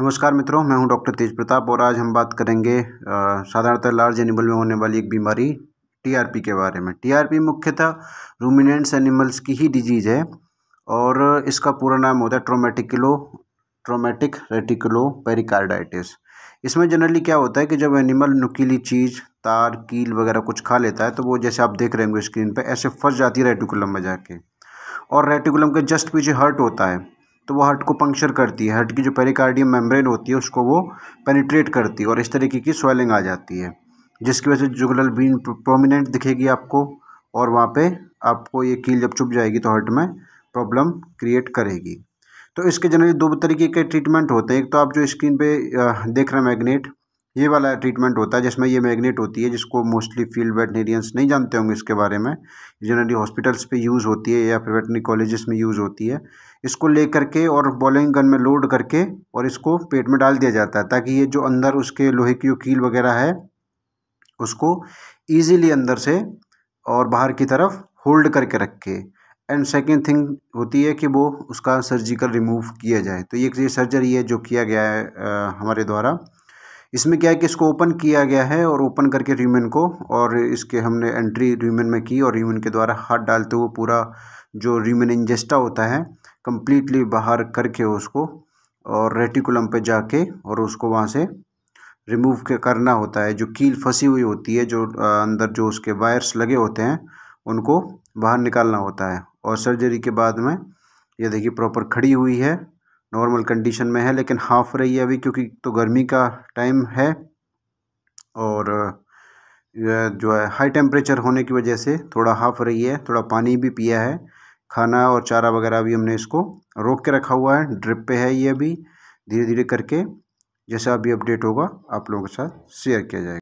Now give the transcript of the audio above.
नमस्कार मित्रों मैं हूं डॉक्टर तेज प्रताप और आज हम बात करेंगे साधारणतः लार्ज एनिमल में होने वाली एक बीमारी टीआरपी के बारे में टीआरपी मुख्यतः रूमिनेंट्स एनिमल्स की ही डिजीज़ है और इसका पूरा नाम होता है ट्रोमेटिकलो ट्रोमेटिक रेटिकुलो पेरिकार्डाइटिस इसमें जनरली क्या होता है कि जब एनिमल नुकीली चीज़ तार कील वगैरह कुछ खा लेता है तो वो जैसे आप देख रहे होंगे स्क्रीन पर ऐसे फंस जाती है रेटिकुलम में जाके और रेटिकुलम के जस्ट पीछे हर्ट होता है तो वो हार्ट को पंक्चर करती है हार्ट की जो पेरिकार्डियम मेम्ब्रेन होती है उसको वो पेनिट्रेट करती है और इस तरीके की स्वेलिंग आ जाती है जिसकी वजह से जुगलल बीन प्रोमिनेंट दिखेगी आपको और वहाँ पे आपको ये कील जब चुप जाएगी तो हार्ट में प्रॉब्लम क्रिएट करेगी तो इसके जनरली दो तरीके के ट्रीटमेंट होते हैं एक तो आप जो स्क्रीन पे देख रहे हैं मैग्नेट ये वाला ट्रीटमेंट होता है जिसमें ये मैग्नेट होती है जिसको मोस्टली फील्ड वेटनेरियंस नहीं जानते होंगे इसके बारे में जनरली हॉस्पिटल्स पे यूज़ होती है या फिर वेटनरी कॉलेजेस में यूज़ होती है इसको ले करके और बॉलिंग गन में लोड करके और इसको पेट में डाल दिया जाता है ताकि ये जो अंदर उसके लोहे की कील वगैरह है उसको ईजिली अंदर से और बाहर की तरफ होल्ड करके रखे एंड सेकेंड थिंग होती है कि वो उसका सर्जिकल रिमूव किया जाए तो ये सर्जरी है जो किया गया है आ, हमारे द्वारा इसमें क्या है कि इसको ओपन किया गया है और ओपन करके रीमेन को और इसके हमने एंट्री रीमेन में की और रीमेन के द्वारा हाथ डालते हुए पूरा जो रीमेन इंजेस्टा होता है कम्प्लीटली बाहर करके उसको और रेटिकुलम पे जाके और उसको वहाँ से रिमूव करना होता है जो कील फंसी हुई होती है जो अंदर जो उसके वायर्स लगे होते हैं उनको बाहर निकालना होता है और सर्जरी के बाद में ये देखिए प्रॉपर खड़ी हुई है नॉर्मल कंडीशन में है लेकिन हाफ रही है अभी क्योंकि तो गर्मी का टाइम है और जो है हाई टेम्परेचर होने की वजह से थोड़ा हाफ रही है थोड़ा पानी भी पिया है खाना और चारा वगैरह भी हमने इसको रोक के रखा हुआ है ड्रिप पे है ये अभी धीरे धीरे करके जैसा अभी अपडेट होगा आप लोगों के साथ शेयर किया जाएगा